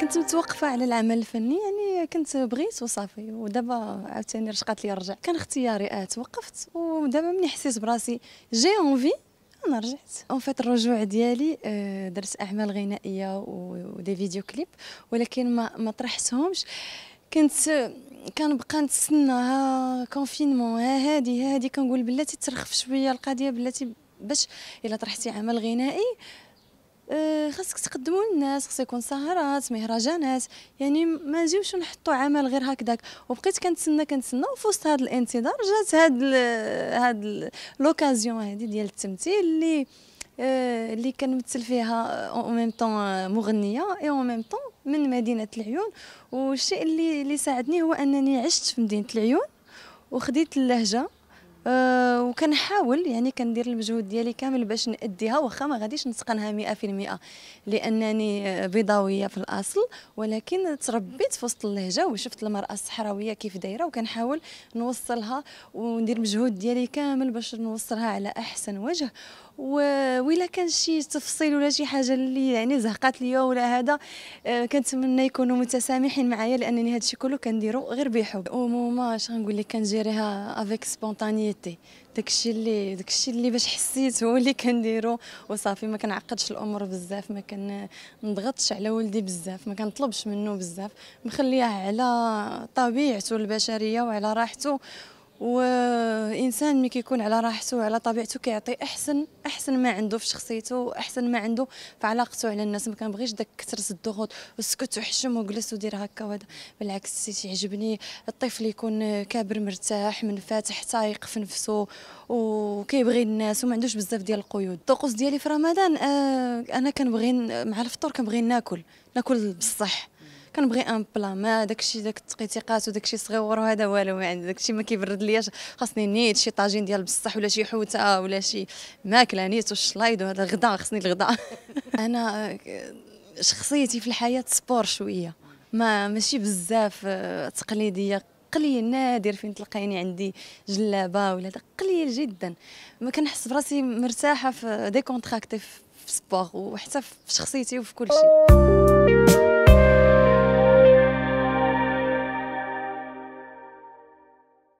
كنت متوقفه على العمل الفني يعني كنت بغيت وصافي ودابا عاوتاني رشقات لي رجع كان اختياري اه توقفت ودابا ملي حسيت براسي جي اونفي انا رجعت اون فيت الرجوع ديالي آه، درت اعمال غنائيه ودي فيديو كليب ولكن ما ما طرحتهمش كنت كنبقى نتسنى ها كونفينمون ها هادي هادي كنقول بلاتي ترخف شويه القضيه بلاتي باش الا طرحتي عمل غنائي آه، خاصك تقدموا للناس خص يكون سهرات مهرجانات يعني ما نجيوش نحطوا عمل غير هكذاك وبقيت كنتسنى كنتسنى وفي وسط هذا الانتظار جات هاد هاد لوكازيون هذه ديال التمثيل اللي آه، اللي كنمثل فيها اون ميم طون مغنيه اي اون ميم طون من مدينه العيون والشيء اللي اللي ساعدني هو انني عشت في مدينه العيون وخديت اللهجه أه وكنحاول يعني كندير المجهود ديالي كامل باش ناديها واخا ما غاديش نتقنها 100% لانني بيضاويه في الاصل ولكن تربيت في وسط اللهجه وشفت المراه الصحراويه كيف دايره وكنحاول نوصلها وندير المجهود ديالي كامل باش نوصلها على احسن وجه وإلا كان شي تفصيل ولا شي حاجه اللي يعني زهقات ليا ولا هذا آه، كنتمنى يكونوا متسامحين معايا لانني هادشي كله كنديرو غير بحب وماما اش غنقول لك كنجيريها افيك سبونتانيتي داكشي اللي داكشي اللي باش حسيت هو اللي كنديرو وصافي ما كنعقدش الامور بزاف ما كنضغطش على ولدي بزاف ما كنطلبش منه بزاف مخليها على طبيعته البشريه وعلى راحته وانسان ملي كيكون على راحته وعلى طبيعته كيعطي احسن احسن ما عنده في شخصيته واحسن ما عنده في علاقته على الناس ما كنبغيش داك كثره الضغوط وسكت وحشم وجلس ودير هكا وهذا بالعكس تيعجبني الطفل يكون كابر مرتاح فاتح تايق في نفسه وكيبغي الناس وما عندوش بزاف ديال القيود الطقوس ديالي في رمضان آه انا كنبغي مع الفطور كنبغي ناكل ناكل بصح كنبغي ان بلا ما داكشي داك التقيتيقات وداكشي صغيور وهذا والو ما عندي داكشي ما كيبرد لياش خاصني نيت شي طاجين ديال بصح ولا شي حوته ولا شي ماكله نيت والشلايض وهذا الغداء خصني الغداء انا شخصيتي في الحياه سبور شويه ما ماشي بزاف آه، تقليديه قليل نادر فين تلقيني عندي جلابه ولا هذا قليل جدا ما كنحس براسي مرتاحه في ديكونتراكتي في سبور وحتى في شخصيتي وفي كل شيء